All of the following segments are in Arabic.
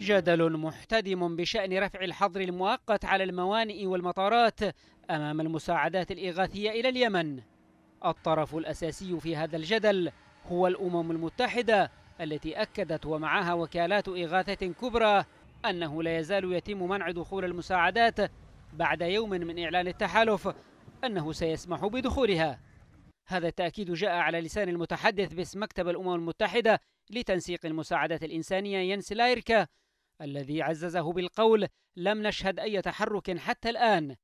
جدل محتدم بشأن رفع الحظر المؤقت على الموانئ والمطارات أمام المساعدات الإغاثية إلى اليمن الطرف الأساسي في هذا الجدل هو الأمم المتحدة التي أكدت ومعها وكالات إغاثة كبرى أنه لا يزال يتم منع دخول المساعدات بعد يوم من إعلان التحالف أنه سيسمح بدخولها هذا التأكيد جاء على لسان المتحدث باسم مكتب الأمم المتحدة لتنسيق المساعدات الإنسانية ينس لايركا الذي عززه بالقول لم نشهد أي تحرك حتى الآن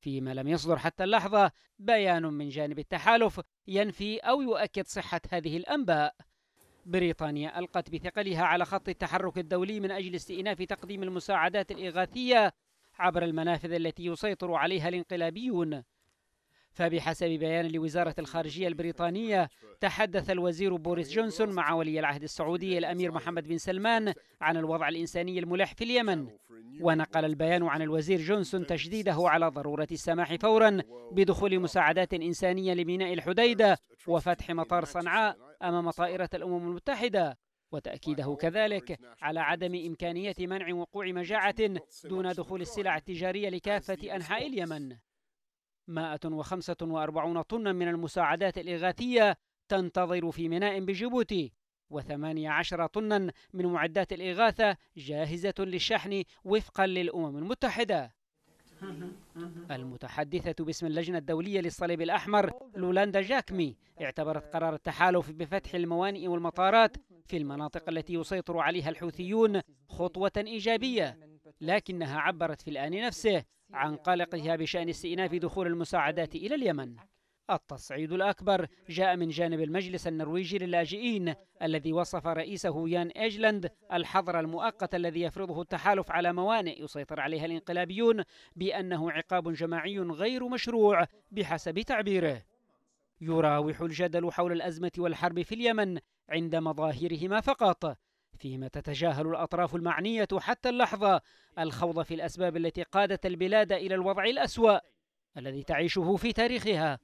فيما لم يصدر حتى اللحظة بيان من جانب التحالف ينفي أو يؤكد صحة هذه الأنباء بريطانيا ألقت بثقلها على خط التحرك الدولي من أجل استئناف تقديم المساعدات الإغاثية عبر المنافذ التي يسيطر عليها الانقلابيون فبحسب بيان لوزارة الخارجية البريطانية تحدث الوزير بوريس جونسون مع ولي العهد السعودي الأمير محمد بن سلمان عن الوضع الإنساني الملح في اليمن ونقل البيان عن الوزير جونسون تشديده على ضرورة السماح فورا بدخول مساعدات إنسانية لميناء الحديدة وفتح مطار صنعاء أمام طائرة الأمم المتحدة وتأكيده كذلك على عدم إمكانية منع وقوع مجاعة دون دخول السلع التجارية لكافة أنحاء اليمن 145 طنا من المساعدات الإغاثية تنتظر في ميناء بجيبوتي و18 طنا من معدات الإغاثة جاهزة للشحن وفقا للأمم المتحدة المتحدثة باسم اللجنة الدولية للصليب الأحمر لولاندا جاكمي اعتبرت قرار التحالف بفتح الموانئ والمطارات في المناطق التي يسيطر عليها الحوثيون خطوة إيجابية لكنها عبرت في الآن نفسه عن قلقها بشأن استئناف دخول المساعدات إلى اليمن التصعيد الأكبر جاء من جانب المجلس النرويجي للاجئين الذي وصف رئيسه يان إيجلاند الحظر المؤقت الذي يفرضه التحالف على موانئ يسيطر عليها الانقلابيون بأنه عقاب جماعي غير مشروع بحسب تعبيره يراوح الجدل حول الأزمة والحرب في اليمن عند مظاهرهما فقط فيما تتجاهل الأطراف المعنية حتى اللحظة الخوض في الأسباب التي قادت البلاد إلى الوضع الأسوأ الذي تعيشه في تاريخها